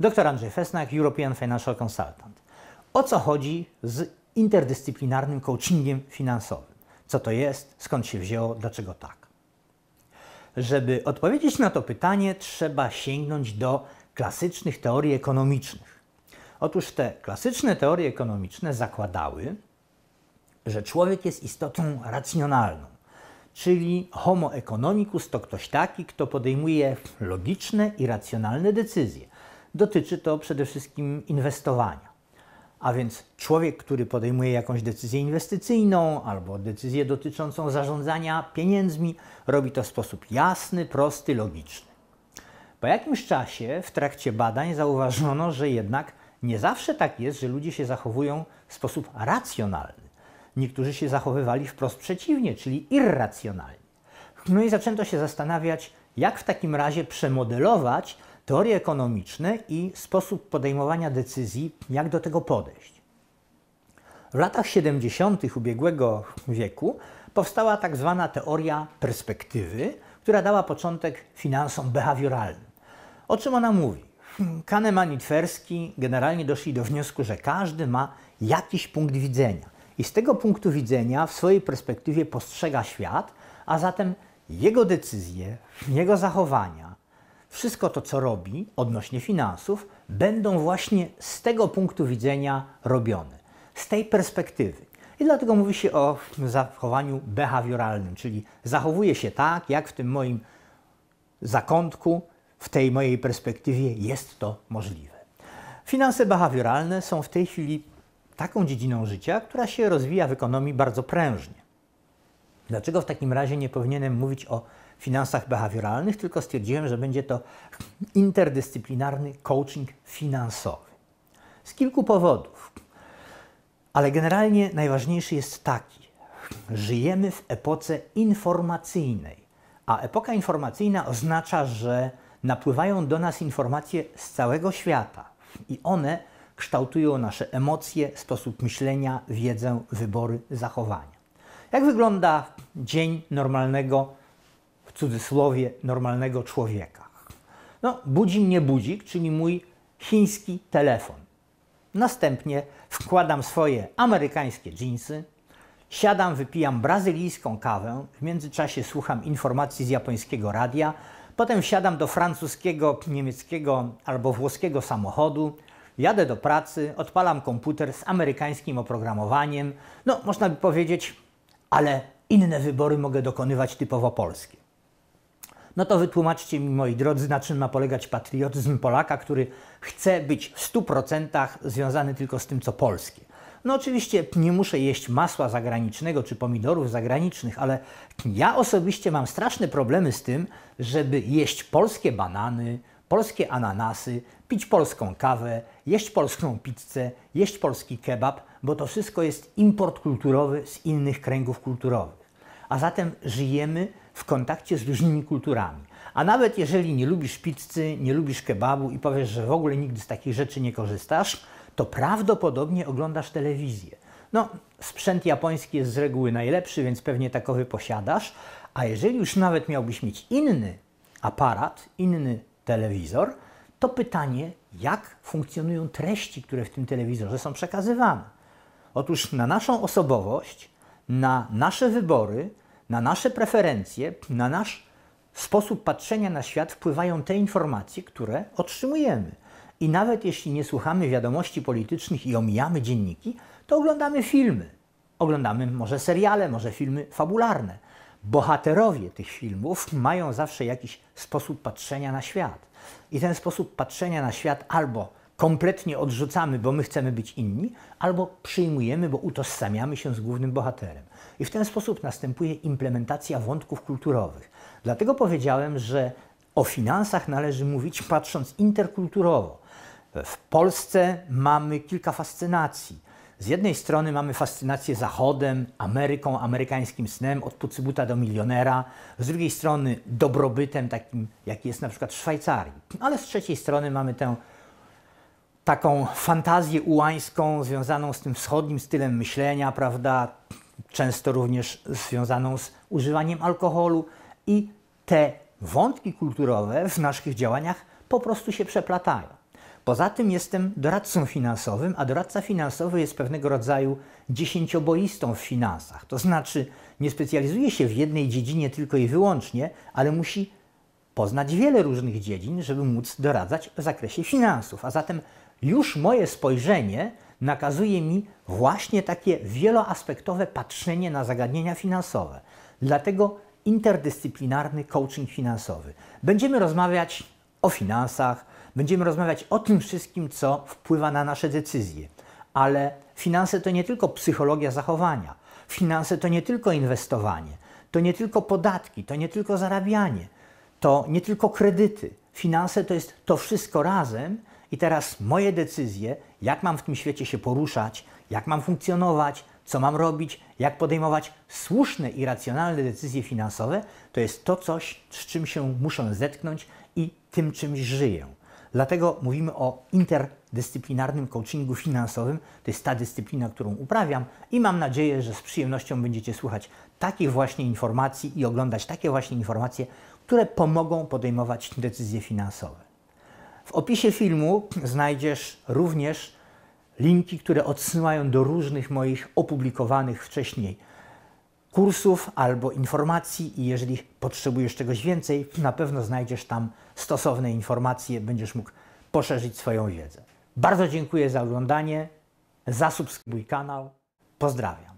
Dr Andrzej Fesnak, European Financial Consultant. O co chodzi z interdyscyplinarnym coachingiem finansowym? Co to jest? Skąd się wzięło? Dlaczego tak? Żeby odpowiedzieć na to pytanie, trzeba sięgnąć do klasycznych teorii ekonomicznych. Otóż te klasyczne teorie ekonomiczne zakładały, że człowiek jest istotą racjonalną, czyli homo economicus to ktoś taki, kto podejmuje logiczne i racjonalne decyzje dotyczy to przede wszystkim inwestowania. A więc człowiek, który podejmuje jakąś decyzję inwestycyjną albo decyzję dotyczącą zarządzania pieniędzmi, robi to w sposób jasny, prosty, logiczny. Po jakimś czasie w trakcie badań zauważono, że jednak nie zawsze tak jest, że ludzie się zachowują w sposób racjonalny. Niektórzy się zachowywali wprost przeciwnie, czyli irracjonalnie. No i zaczęto się zastanawiać, jak w takim razie przemodelować teorie ekonomiczne i sposób podejmowania decyzji, jak do tego podejść. W latach 70. ubiegłego wieku powstała tak zwana teoria perspektywy, która dała początek finansom behawioralnym. O czym ona mówi? Kahneman i Tversky generalnie doszli do wniosku, że każdy ma jakiś punkt widzenia i z tego punktu widzenia w swojej perspektywie postrzega świat, a zatem jego decyzje, jego zachowania, wszystko to, co robi odnośnie finansów, będą właśnie z tego punktu widzenia robione, z tej perspektywy. I dlatego mówi się o zachowaniu behawioralnym, czyli zachowuje się tak, jak w tym moim zakątku, w tej mojej perspektywie jest to możliwe. Finanse behawioralne są w tej chwili taką dziedziną życia, która się rozwija w ekonomii bardzo prężnie. Dlaczego w takim razie nie powinienem mówić o finansach behawioralnych, tylko stwierdziłem, że będzie to interdyscyplinarny coaching finansowy. Z kilku powodów. Ale generalnie najważniejszy jest taki: żyjemy w epoce informacyjnej, a epoka informacyjna oznacza, że napływają do nas informacje z całego świata i one kształtują nasze emocje, sposób myślenia, wiedzę, wybory, zachowania. Jak wygląda dzień normalnego w cudzysłowie normalnego człowieka. No, budzi mnie budzik, czyli mój chiński telefon. Następnie wkładam swoje amerykańskie dżinsy, siadam, wypijam brazylijską kawę, w międzyczasie słucham informacji z japońskiego radia, potem wsiadam do francuskiego, niemieckiego albo włoskiego samochodu, jadę do pracy, odpalam komputer z amerykańskim oprogramowaniem. No, można by powiedzieć, ale inne wybory mogę dokonywać typowo polskie. No to wytłumaczcie mi, moi drodzy, na czym ma polegać patriotyzm Polaka, który chce być w 100% związany tylko z tym, co polskie. No oczywiście nie muszę jeść masła zagranicznego czy pomidorów zagranicznych, ale ja osobiście mam straszne problemy z tym, żeby jeść polskie banany, polskie ananasy, pić polską kawę, jeść polską pizzę, jeść polski kebab, bo to wszystko jest import kulturowy z innych kręgów kulturowych. A zatem żyjemy w kontakcie z różnymi kulturami. A nawet jeżeli nie lubisz pizzy, nie lubisz kebabu i powiesz, że w ogóle nigdy z takich rzeczy nie korzystasz, to prawdopodobnie oglądasz telewizję. No, sprzęt japoński jest z reguły najlepszy, więc pewnie takowy posiadasz, a jeżeli już nawet miałbyś mieć inny aparat, inny telewizor, to pytanie, jak funkcjonują treści, które w tym telewizorze są przekazywane. Otóż na naszą osobowość, na nasze wybory na nasze preferencje, na nasz sposób patrzenia na świat wpływają te informacje, które otrzymujemy. I nawet jeśli nie słuchamy wiadomości politycznych i omijamy dzienniki, to oglądamy filmy. Oglądamy może seriale, może filmy fabularne. Bohaterowie tych filmów mają zawsze jakiś sposób patrzenia na świat. I ten sposób patrzenia na świat albo kompletnie odrzucamy, bo my chcemy być inni, albo przyjmujemy, bo utożsamiamy się z głównym bohaterem. I w ten sposób następuje implementacja wątków kulturowych. Dlatego powiedziałem, że o finansach należy mówić patrząc interkulturowo. W Polsce mamy kilka fascynacji. Z jednej strony mamy fascynację Zachodem, Ameryką, amerykańskim snem od pucybuta do milionera, z drugiej strony dobrobytem takim, jaki jest na przykład w Szwajcarii, ale z trzeciej strony mamy tę taką fantazję ułańską związaną z tym wschodnim stylem myślenia, prawda, często również związaną z używaniem alkoholu i te wątki kulturowe w naszych działaniach po prostu się przeplatają. Poza tym jestem doradcą finansowym, a doradca finansowy jest pewnego rodzaju dziesięcioboistą w finansach. To znaczy nie specjalizuje się w jednej dziedzinie tylko i wyłącznie, ale musi poznać wiele różnych dziedzin, żeby móc doradzać w zakresie finansów. A zatem już moje spojrzenie nakazuje mi właśnie takie wieloaspektowe patrzenie na zagadnienia finansowe. Dlatego interdyscyplinarny coaching finansowy. Będziemy rozmawiać o finansach, będziemy rozmawiać o tym wszystkim, co wpływa na nasze decyzje. Ale finanse to nie tylko psychologia zachowania, finanse to nie tylko inwestowanie, to nie tylko podatki, to nie tylko zarabianie, to nie tylko kredyty. Finanse to jest to wszystko razem i teraz moje decyzje, jak mam w tym świecie się poruszać, jak mam funkcjonować, co mam robić, jak podejmować słuszne i racjonalne decyzje finansowe, to jest to coś, z czym się muszę zetknąć i tym czymś żyję. Dlatego mówimy o interdyscyplinarnym coachingu finansowym. To jest ta dyscyplina, którą uprawiam i mam nadzieję, że z przyjemnością będziecie słuchać takich właśnie informacji i oglądać takie właśnie informacje, które pomogą podejmować decyzje finansowe. W opisie filmu znajdziesz również linki, które odsyłają do różnych moich opublikowanych wcześniej kursów albo informacji i jeżeli potrzebujesz czegoś więcej, na pewno znajdziesz tam stosowne informacje, będziesz mógł poszerzyć swoją wiedzę. Bardzo dziękuję za oglądanie, zasubskrybuj kanał, pozdrawiam.